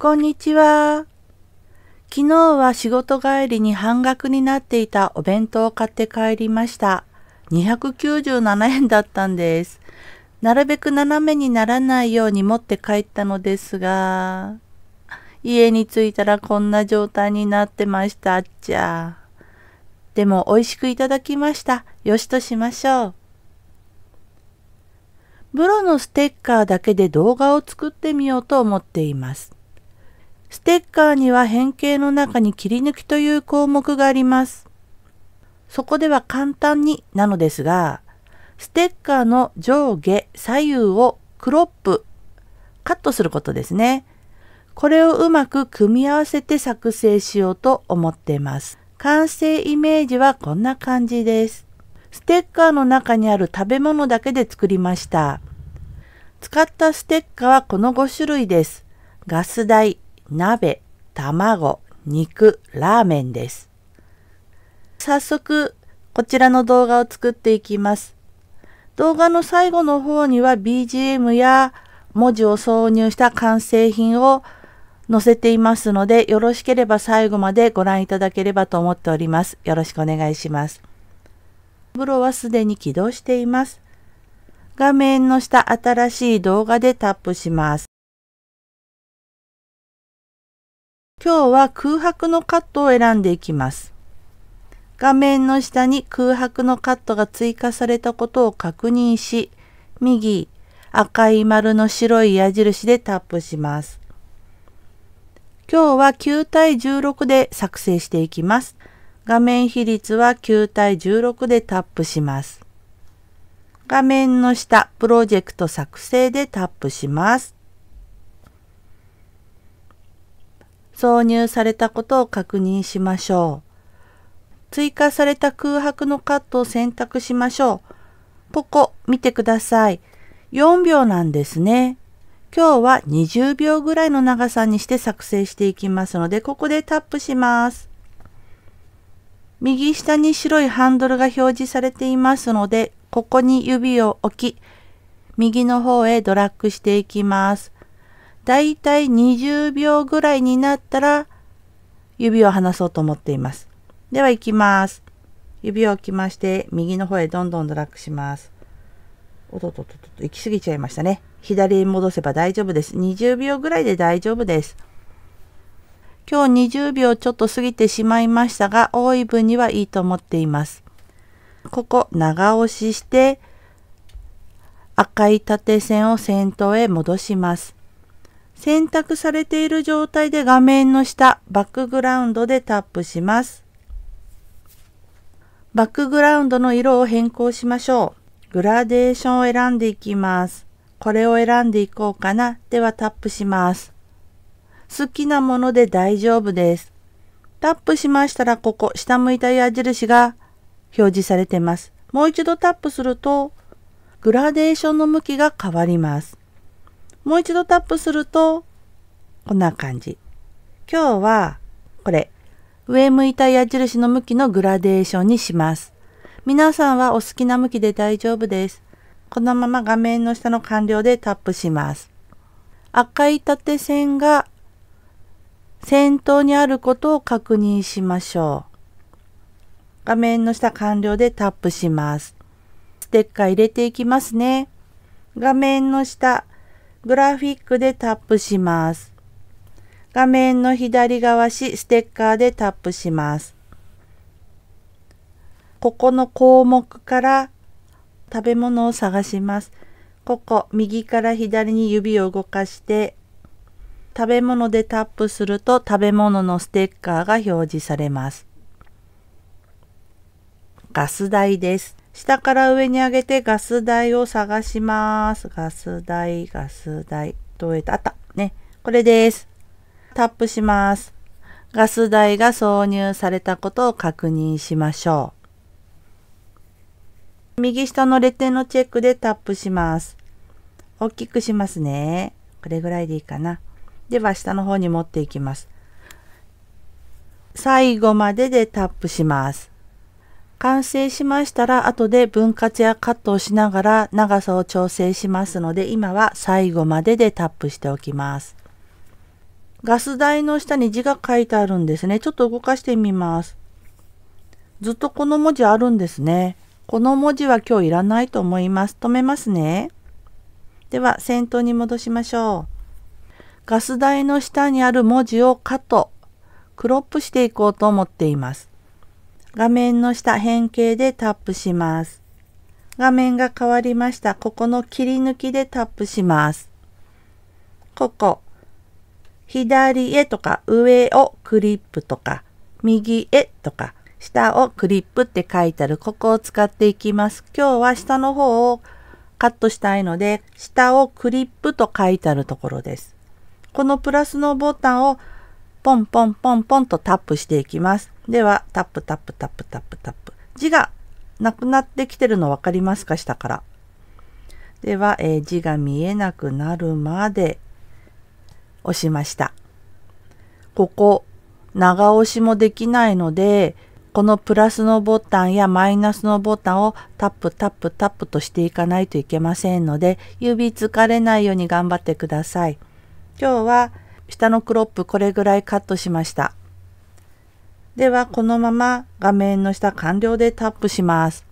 こんにちは。昨日は仕事帰りに半額になっていたお弁当を買って帰りました。297円だったんです。なるべく斜めにならないように持って帰ったのですが、家に着いたらこんな状態になってましたっちゃ。でも美味しくいただきました。よしとしましょう。ブロのステッカーだけで動画を作ってみようと思っています。ステッカーには変形の中に切り抜きという項目があります。そこでは簡単になのですが、ステッカーの上下左右をクロップ、カットすることですね。これをうまく組み合わせて作成しようと思っています。完成イメージはこんな感じです。ステッカーの中にある食べ物だけで作りました。使ったステッカーはこの5種類です。ガス台、鍋、卵、肉、ラーメンです。早速、こちらの動画を作っていきます。動画の最後の方には BGM や文字を挿入した完成品を載せていますので、よろしければ最後までご覧いただければと思っております。よろしくお願いします。ブロはすでに起動しています。画面の下新しい動画でタップします。今日は空白のカットを選んでいきます。画面の下に空白のカットが追加されたことを確認し、右、赤い丸の白い矢印でタップします。今日は9対16で作成していきます。画面比率は9対16でタップします。画面の下、プロジェクト作成でタップします。挿入されたことを確認しましょう。追加された空白のカットを選択しましょう。ここ見てください。4秒なんですね。今日は20秒ぐらいの長さにして作成していきますので、ここでタップします。右下に白いハンドルが表示されていますので、ここに指を置き、右の方へドラッグしていきます。だいたい20秒ぐらいになったら指を離そうと思っています。では行きます。指を置きまして右の方へどんどんドラッグします。おとととと行き過ぎちゃいましたね。左に戻せば大丈夫です。20秒ぐらいで大丈夫です。今日20秒ちょっと過ぎてしまいましたが、多い分にはいいと思っています。ここ長押しして赤い縦線を先頭へ戻します。選択されている状態で画面の下、バックグラウンドでタップします。バックグラウンドの色を変更しましょう。グラデーションを選んでいきます。これを選んでいこうかな。ではタップします。好きなもので大丈夫です。タップしましたら、ここ、下向いた矢印が表示されてます。もう一度タップすると、グラデーションの向きが変わります。もう一度タップすると、こんな感じ。今日は、これ、上向いた矢印の向きのグラデーションにします。皆さんはお好きな向きで大丈夫です。このまま画面の下の完了でタップします。赤い縦線が先頭にあることを確認しましょう。画面の下完了でタップします。ステッカー入れていきますね。画面の下、グラフィックでタップします。画面の左側しステッカーでタップします。ここの項目から食べ物を探します。ここ右から左に指を動かして食べ物でタップすると食べ物のステッカーが表示されます。ガス代です。下から上に上げてガス台を探します。ガス台、ガス台。どうやってあった。ね。これです。タップします。ガス台が挿入されたことを確認しましょう。右下のレ点のチェックでタップします。大きくしますね。これぐらいでいいかな。では下の方に持っていきます。最後まででタップします。完成しましたら後で分割やカットをしながら長さを調整しますので今は最後まででタップしておきます。ガス台の下に字が書いてあるんですね。ちょっと動かしてみます。ずっとこの文字あるんですね。この文字は今日いらないと思います。止めますね。では先頭に戻しましょう。ガス台の下にある文字をカット、クロップしていこうと思っています。画面の下変形でタップします。画面が変わりました。ここの切り抜きでタップします。ここ、左へとか上をクリップとか、右へとか、下をクリップって書いてあるここを使っていきます。今日は下の方をカットしたいので、下をクリップと書いてあるところです。このプラスのボタンをポンポンポンポンとタップしていきます。では、タップタップタップタップタップ。字がなくなってきてるの分かりますか下から。では、えー、字が見えなくなるまで押しました。ここ、長押しもできないので、このプラスのボタンやマイナスのボタンをタップタップタップとしていかないといけませんので、指疲れないように頑張ってください。今日は下のクロップこれぐらいカットしました。ではこのまま画面の下完了でタップします。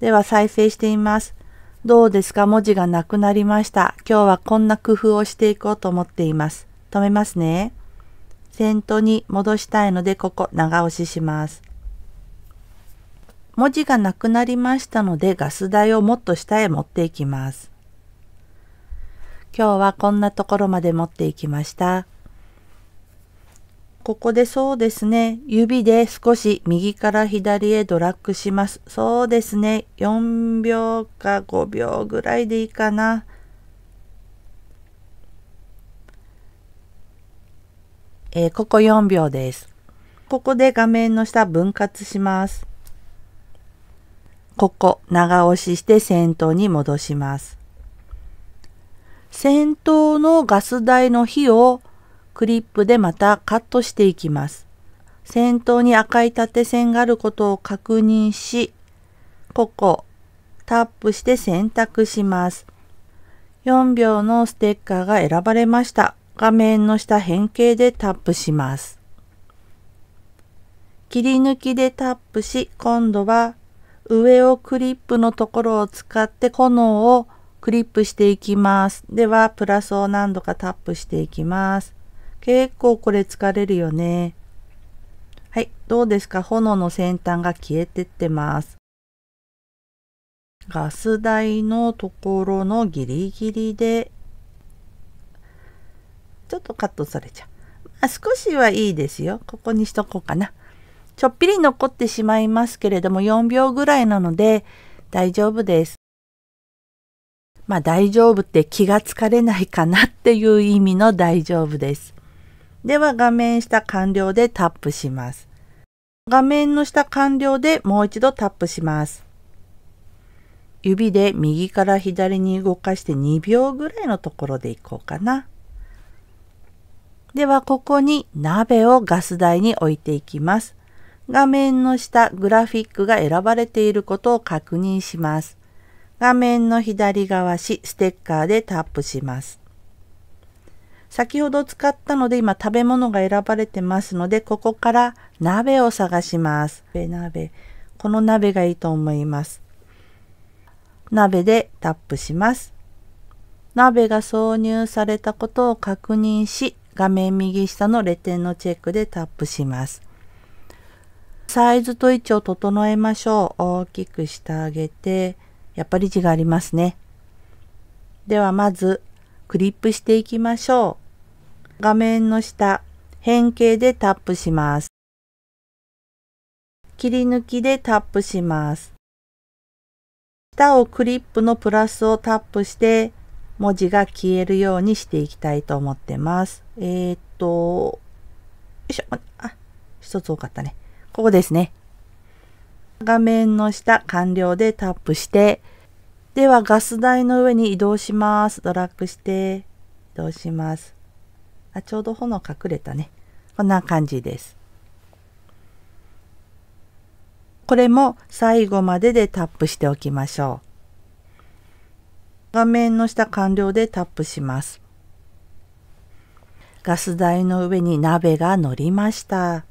では再生してみます。どうですか文字がなくなりました。今日はこんな工夫をしていこうと思っています。止めますね。先頭に戻したいのでここ長押しします。文字がなくなりましたのでガス台をもっと下へ持っていきます。今日はこんなところまで持っていきました。ここでそうですね。指で少し右から左へドラッグします。そうですね。4秒か5秒ぐらいでいいかな。えー、ここ4秒です。ここで画面の下分割します。ここ長押しして先頭に戻します。先頭のガス台の火をクリップでまたカットしていきます。先頭に赤い縦線があることを確認し、ここ、タップして選択します。4秒のステッカーが選ばれました。画面の下変形でタップします。切り抜きでタップし、今度は上をクリップのところを使って炎をクリップしていきます。では、プラスを何度かタップしていきます。結構これ疲れるよね。はい、どうですか炎の先端が消えてってます。ガス台のところのギリギリで、ちょっとカットされちゃう。まあ、少しはいいですよ。ここにしとこうかな。ちょっぴり残ってしまいますけれども4秒ぐらいなので大丈夫です。まあ大丈夫って気がつかれないかなっていう意味の大丈夫です。では画面下完了でタップします。画面の下完了でもう一度タップします。指で右から左に動かして2秒ぐらいのところでいこうかな。ではここに鍋をガス台に置いていきます。画面の下グラフィックが選ばれていることを確認します。画面の左側しステッカーでタップします。先ほど使ったので今食べ物が選ばれてますのでここから鍋を探します。鍋鍋。この鍋がいいと思います。鍋でタップします。鍋が挿入されたことを確認し画面右下のレ点のチェックでタップします。サイズと位置を整えましょう。大きくしてあげて、やっぱり字がありますね。ではまず、クリップしていきましょう。画面の下、変形でタップします。切り抜きでタップします。下をクリップのプラスをタップして、文字が消えるようにしていきたいと思ってます。えー、っと、よいしょ、あ、一つ多かったね。ここですね。画面の下完了でタップして、ではガス台の上に移動します。ドラッグして移動します。あちょうど炎隠れたね。こんな感じです。これも最後まででタップしておきましょう。画面の下完了でタップします。ガス台の上に鍋が乗りました。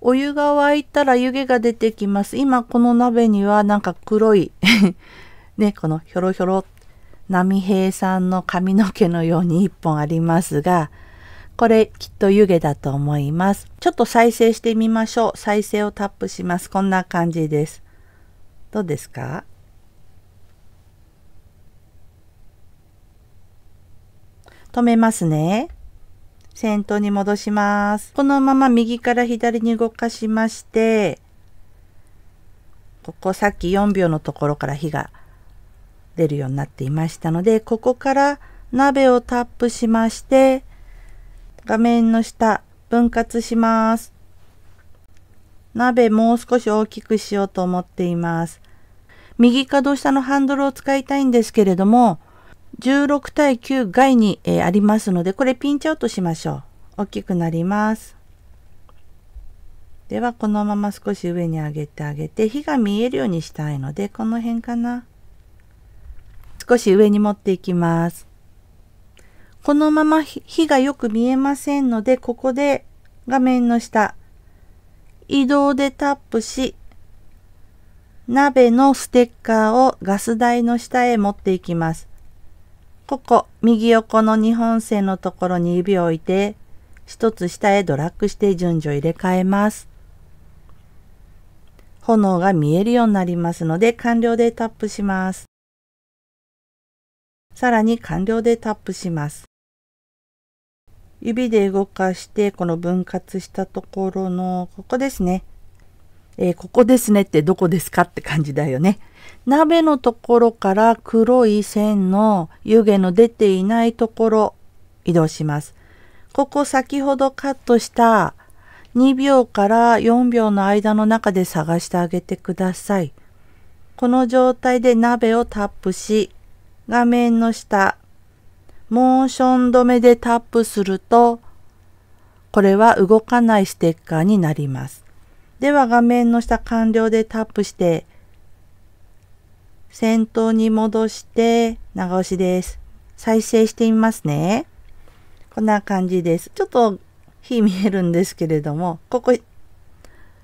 お湯が沸いたら湯気が出てきます。今この鍋にはなんか黒い ね、このひょろひょろ、波平さんの髪の毛のように一本ありますが、これきっと湯気だと思います。ちょっと再生してみましょう。再生をタップします。こんな感じです。どうですか止めますね。先頭に戻します。このまま右から左に動かしまして、ここさっき4秒のところから火が出るようになっていましたので、ここから鍋をタップしまして、画面の下、分割します。鍋もう少し大きくしようと思っています。右かど下のハンドルを使いたいんですけれども、16対9外に、えー、ありますので、これピンチアウトしましょう。大きくなります。では、このまま少し上に上げてあげて、火が見えるようにしたいので、この辺かな。少し上に持っていきます。このまま火がよく見えませんので、ここで画面の下、移動でタップし、鍋のステッカーをガス台の下へ持っていきます。ここ、右横の2本線のところに指を置いて、1つ下へドラッグして順序入れ替えます。炎が見えるようになりますので、完了でタップします。さらに完了でタップします。指で動かして、この分割したところの、ここですね。えー、ここですねってどこですかって感じだよね。鍋のところから黒い線の湯気の出ていないところ移動します。ここ先ほどカットした2秒から4秒の間の中で探してあげてください。この状態で鍋をタップし、画面の下、モーション止めでタップすると、これは動かないステッカーになります。では画面の下完了でタップして先頭に戻して長押しです。再生してみますね。こんな感じです。ちょっと火見えるんですけれども、ここ、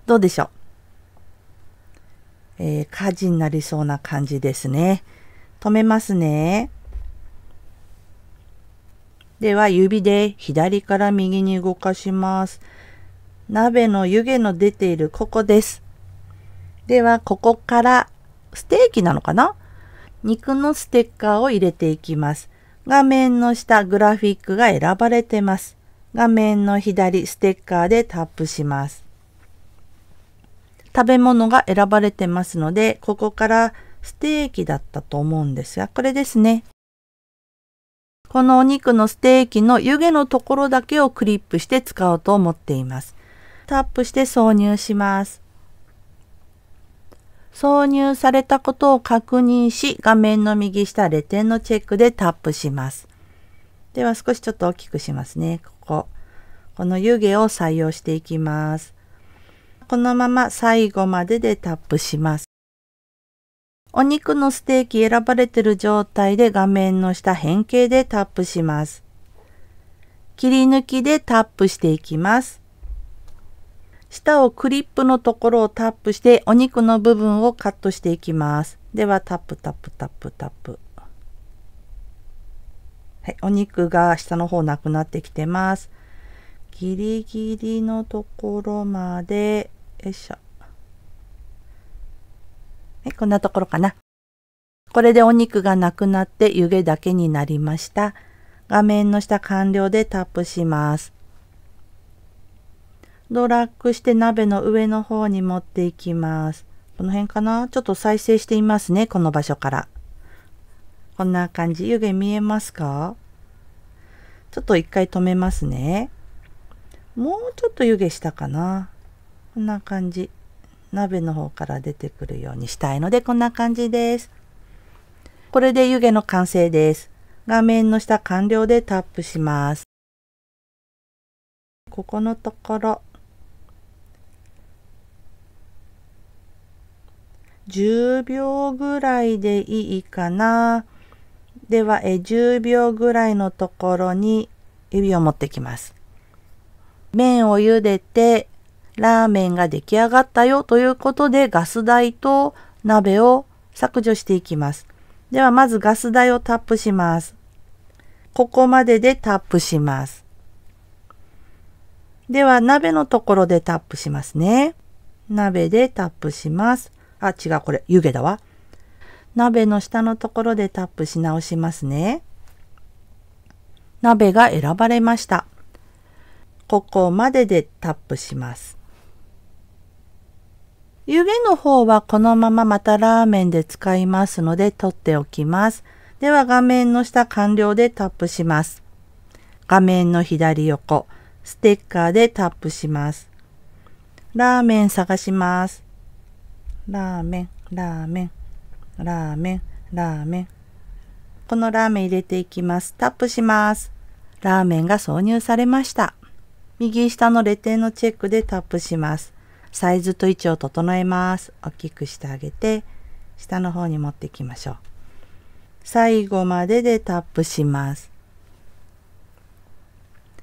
どうでしょう。えー、火事になりそうな感じですね。止めますね。では指で左から右に動かします。鍋の湯気の出ているここです。では、ここからステーキなのかな肉のステッカーを入れていきます。画面の下、グラフィックが選ばれてます。画面の左、ステッカーでタップします。食べ物が選ばれてますので、ここからステーキだったと思うんですが、これですね。このお肉のステーキの湯気のところだけをクリップして使おうと思っています。タップして挿入します。挿入されたことを確認し、画面の右下レ点のチェックでタップします。では少しちょっと大きくしますね。ここ。この湯気を採用していきます。このまま最後まででタップします。お肉のステーキ選ばれてる状態で画面の下変形でタップします。切り抜きでタップしていきます。下をクリップのところをタップしてお肉の部分をカットしていきます。ではタップタップタップタップ。はい、お肉が下の方なくなってきてます。ギリギリのところまで、よいしょ。はい、こんなところかな。これでお肉がなくなって湯気だけになりました。画面の下完了でタップします。ドラッグして鍋の上の方に持っていきます。この辺かなちょっと再生してみますね、この場所から。こんな感じ。湯気見えますかちょっと一回止めますね。もうちょっと湯気したかなこんな感じ。鍋の方から出てくるようにしたいので、こんな感じです。これで湯気の完成です。画面の下完了でタップします。ここのところ10秒ぐらいでいいかな。では、え10秒ぐらいのところに指を持ってきます。麺を茹でて、ラーメンが出来上がったよということで、ガス台と鍋を削除していきます。では、まずガス台をタップします。ここまででタップします。では、鍋のところでタップしますね。鍋でタップします。あ、違う、これ、湯気だわ。鍋の下のところでタップし直しますね。鍋が選ばれました。ここまででタップします。湯気の方はこのまままたラーメンで使いますので取っておきます。では画面の下完了でタップします。画面の左横、ステッカーでタップします。ラーメン探します。ラーメン、ラーメン、ラーメン、ラーメン。このラーメン入れていきます。タップします。ラーメンが挿入されました。右下のレ点のチェックでタップします。サイズと位置を整えます。大きくしてあげて、下の方に持っていきましょう。最後まででタップします。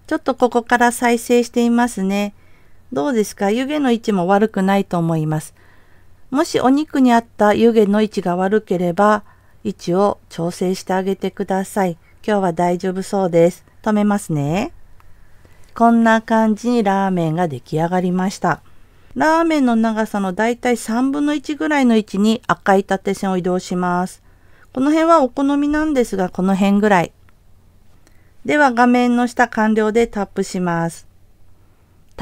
ちょっとここから再生していますね。どうですか湯気の位置も悪くないと思います。もしお肉に合った湯気の位置が悪ければ、位置を調整してあげてください。今日は大丈夫そうです。止めますね。こんな感じにラーメンが出来上がりました。ラーメンの長さのだいたい3分の1ぐらいの位置に赤い縦線を移動します。この辺はお好みなんですが、この辺ぐらい。では画面の下完了でタップします。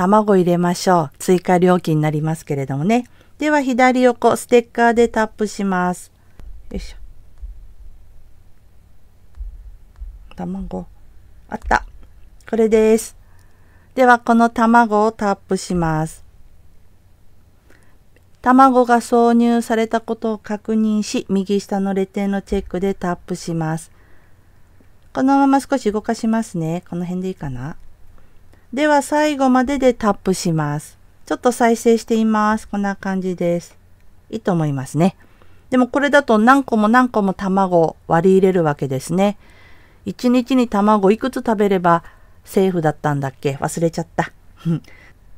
卵入れましょう。追加料金になりますけれどもね。では左横ステッカーでタップします。よいしょ。卵。あった。これです。ではこの卵をタップします。卵が挿入されたことを確認し、右下のレ点のチェックでタップします。このまま少し動かしますね。この辺でいいかなでは最後まででタップします。ちょっと再生しています。こんな感じです。いいと思いますね。でもこれだと何個も何個も卵割り入れるわけですね。1日に卵いくつ食べればセーフだったんだっけ忘れちゃった。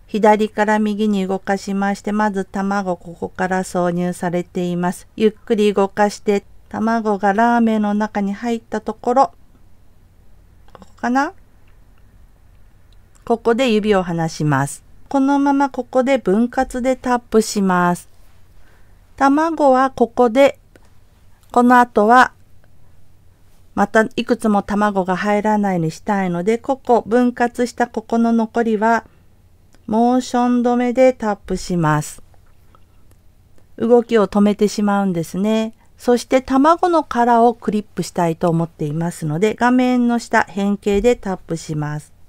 左から右に動かしまして、まず卵ここから挿入されています。ゆっくり動かして、卵がラーメンの中に入ったところ、ここかなここで指を離します。このままここで分割でタップします。卵はここで、この後は、またいくつも卵が入らないようにしたいので、ここ、分割したここの残りは、モーション止めでタップします。動きを止めてしまうんですね。そして卵の殻をクリップしたいと思っていますので、画面の下変形でタップします。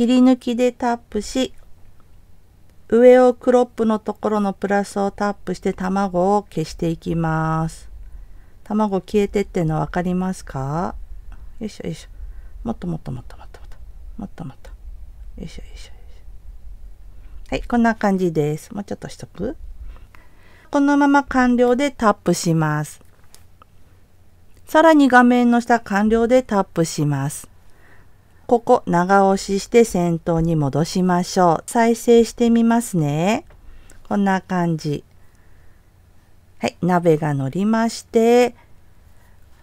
切り抜きでタップし、上をクロップのところのプラスをタップして卵を消していきます。卵消えてっての分かりますかよいしょよいしょ。もっともっともっともっともっと。もっともっと。よいしょよいしょ。はい、こんな感じです。もうちょっとしとく。このまま完了でタップします。さらに画面の下完了でタップします。ここ長押しして先頭に戻しましょう。再生してみますね。こんな感じ。はい、鍋が乗りまして、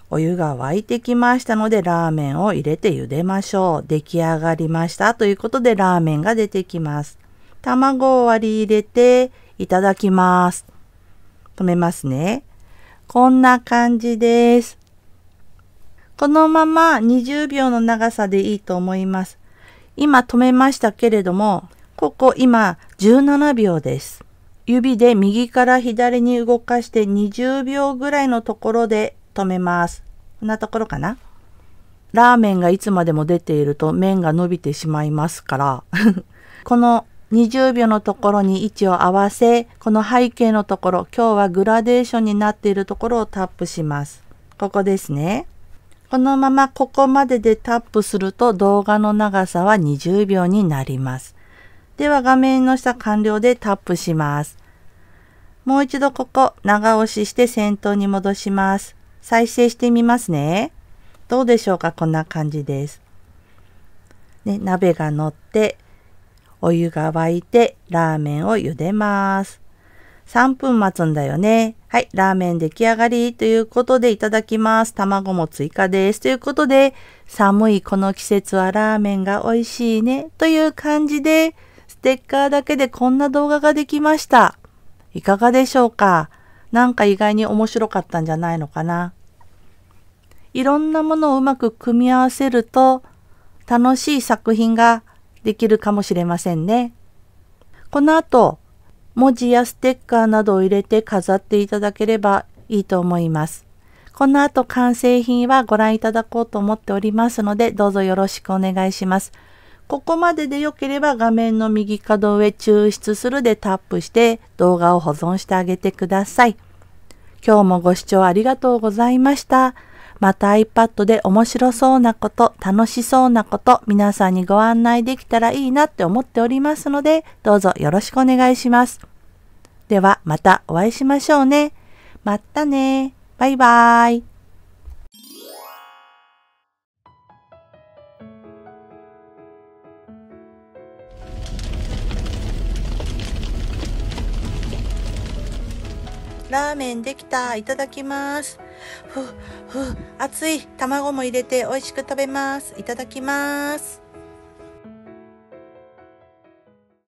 お湯が沸いてきましたので、ラーメンを入れて茹でましょう。出来上がりました。ということで、ラーメンが出てきます。卵を割り入れて、いただきます。止めますね。こんな感じです。このまま20秒の長さでいいと思います。今止めましたけれども、ここ今17秒です。指で右から左に動かして20秒ぐらいのところで止めます。こんなところかなラーメンがいつまでも出ていると麺が伸びてしまいますから この20秒のところに位置を合わせ、この背景のところ、今日はグラデーションになっているところをタップします。ここですね。このままここまででタップすると動画の長さは20秒になります。では画面の下完了でタップします。もう一度ここ長押しして先頭に戻します。再生してみますね。どうでしょうかこんな感じです。ね、鍋が乗って、お湯が沸いてラーメンを茹でます。3分待つんだよね。はい、ラーメン出来上がりということでいただきます。卵も追加です。ということで、寒いこの季節はラーメンが美味しいねという感じで、ステッカーだけでこんな動画ができました。いかがでしょうかなんか意外に面白かったんじゃないのかな。いろんなものをうまく組み合わせると楽しい作品ができるかもしれませんね。この後、文字やステッカーなどを入れて飾っていただければいいと思います。この後完成品はご覧いただこうと思っておりますので、どうぞよろしくお願いします。ここまでで良ければ画面の右角上抽出するでタップして動画を保存してあげてください。今日もご視聴ありがとうございました。また iPad で面白そうなこと、楽しそうなこと、皆さんにご案内できたらいいなって思っておりますので、どうぞよろしくお願いします。ではまたお会いしましょうね。またね。バイバーイ。ラーメンできた。いただきます。ふふ熱い卵も入れて美味しく食べますいただきます